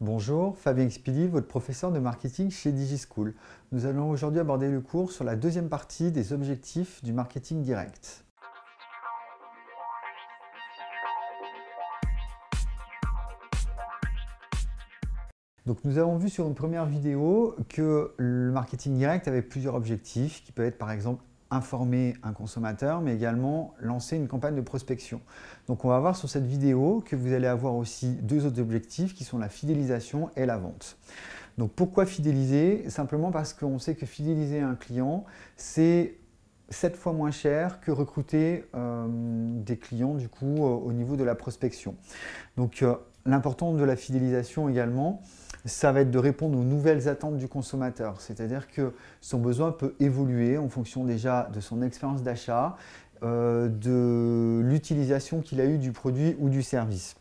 Bonjour, Fabien Xpili, votre professeur de marketing chez DigiSchool. Nous allons aujourd'hui aborder le cours sur la deuxième partie des objectifs du marketing direct. Donc nous avons vu sur une première vidéo que le marketing direct avait plusieurs objectifs qui peuvent être par exemple informer un consommateur, mais également lancer une campagne de prospection. Donc on va voir sur cette vidéo que vous allez avoir aussi deux autres objectifs qui sont la fidélisation et la vente. Donc pourquoi fidéliser Simplement parce qu'on sait que fidéliser un client, c'est 7 fois moins cher que recruter euh, des clients du coup au niveau de la prospection. Donc euh, l'importance de la fidélisation également, ça va être de répondre aux nouvelles attentes du consommateur. C'est-à-dire que son besoin peut évoluer en fonction déjà de son expérience d'achat, euh, de l'utilisation qu'il a eue du produit ou du service.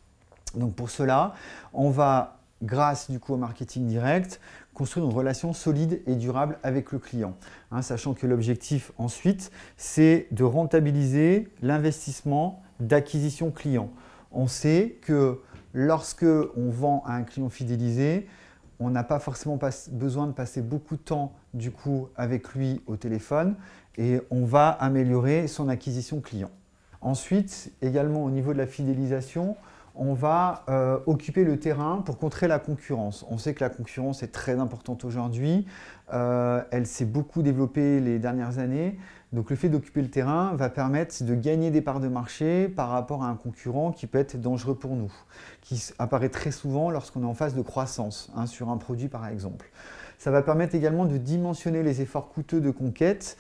Donc pour cela, on va, grâce du coup au marketing direct, construire une relation solide et durable avec le client. Hein, sachant que l'objectif ensuite, c'est de rentabiliser l'investissement d'acquisition client. On sait que lorsque on vend à un client fidélisé, on n'a pas forcément besoin de passer beaucoup de temps du coup avec lui au téléphone et on va améliorer son acquisition client. Ensuite, également au niveau de la fidélisation, on va euh, occuper le terrain pour contrer la concurrence. On sait que la concurrence est très importante aujourd'hui, euh, elle s'est beaucoup développée les dernières années donc le fait d'occuper le terrain va permettre de gagner des parts de marché par rapport à un concurrent qui peut être dangereux pour nous, qui apparaît très souvent lorsqu'on est en phase de croissance hein, sur un produit par exemple. Ça va permettre également de dimensionner les efforts coûteux de conquête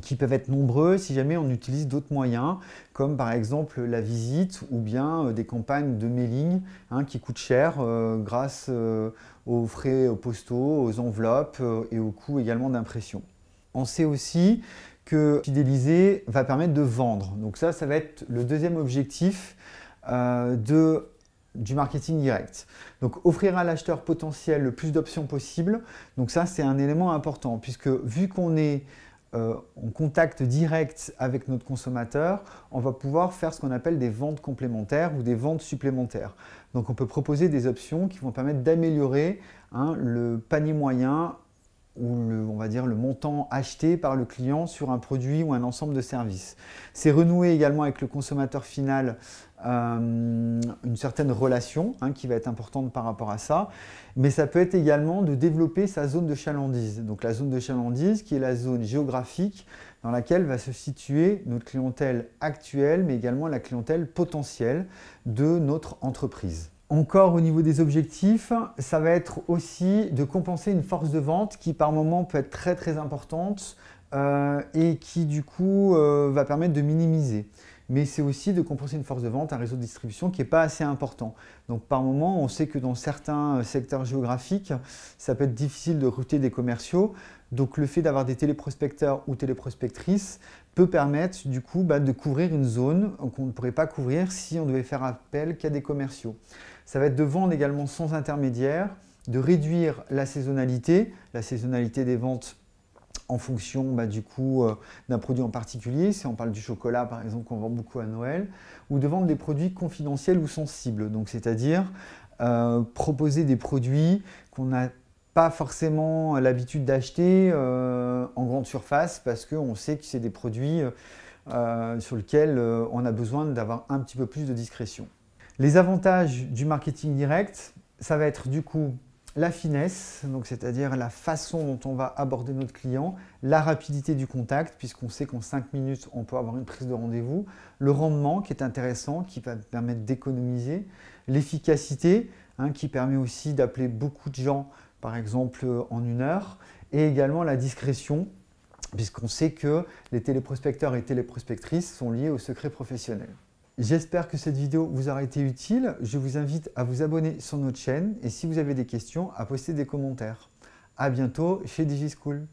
qui peuvent être nombreux si jamais on utilise d'autres moyens, comme par exemple la visite ou bien euh, des campagnes de mailing hein, qui coûtent cher euh, grâce euh, aux frais postaux, aux enveloppes et aux coûts également d'impression. On sait aussi que fidéliser va permettre de vendre. Donc ça, ça va être le deuxième objectif euh, de, du marketing direct. Donc offrir à l'acheteur potentiel le plus d'options possibles. Donc ça, c'est un élément important puisque vu qu'on est euh, en contact direct avec notre consommateur, on va pouvoir faire ce qu'on appelle des ventes complémentaires ou des ventes supplémentaires. Donc on peut proposer des options qui vont permettre d'améliorer hein, le panier moyen ou le va dire, le montant acheté par le client sur un produit ou un ensemble de services. C'est renouer également avec le consommateur final euh, une certaine relation hein, qui va être importante par rapport à ça. Mais ça peut être également de développer sa zone de chalandise. Donc la zone de chalandise qui est la zone géographique dans laquelle va se situer notre clientèle actuelle, mais également la clientèle potentielle de notre entreprise. Encore au niveau des objectifs, ça va être aussi de compenser une force de vente qui par moment peut être très très importante euh, et qui du coup euh, va permettre de minimiser mais c'est aussi de compenser une force de vente, un réseau de distribution qui n'est pas assez important. Donc par moment, on sait que dans certains euh, secteurs géographiques, ça peut être difficile de router des commerciaux. Donc le fait d'avoir des téléprospecteurs ou téléprospectrices peut permettre du coup bah, de couvrir une zone qu'on ne pourrait pas couvrir si on devait faire appel qu'à des commerciaux. Ça va être de vendre également sans intermédiaire, de réduire la saisonnalité, la saisonnalité des ventes en fonction bah, du coup euh, d'un produit en particulier, si on parle du chocolat par exemple qu'on vend beaucoup à Noël, ou de vendre des produits confidentiels ou sensibles, donc c'est-à-dire euh, proposer des produits qu'on n'a pas forcément l'habitude d'acheter euh, en grande surface parce qu'on sait que c'est des produits sur lesquels on a besoin d'avoir un petit peu plus de discrétion. Les avantages du marketing direct, ça va être du coup la finesse, donc c'est-à-dire la façon dont on va aborder notre client, la rapidité du contact, puisqu'on sait qu'en 5 minutes, on peut avoir une prise de rendez-vous, le rendement qui est intéressant, qui va permettre d'économiser, l'efficacité, hein, qui permet aussi d'appeler beaucoup de gens, par exemple, en une heure, et également la discrétion, puisqu'on sait que les téléprospecteurs et téléprospectrices sont liés au secret professionnel. J'espère que cette vidéo vous aura été utile. Je vous invite à vous abonner sur notre chaîne et si vous avez des questions, à poster des commentaires. À bientôt chez DigiSchool.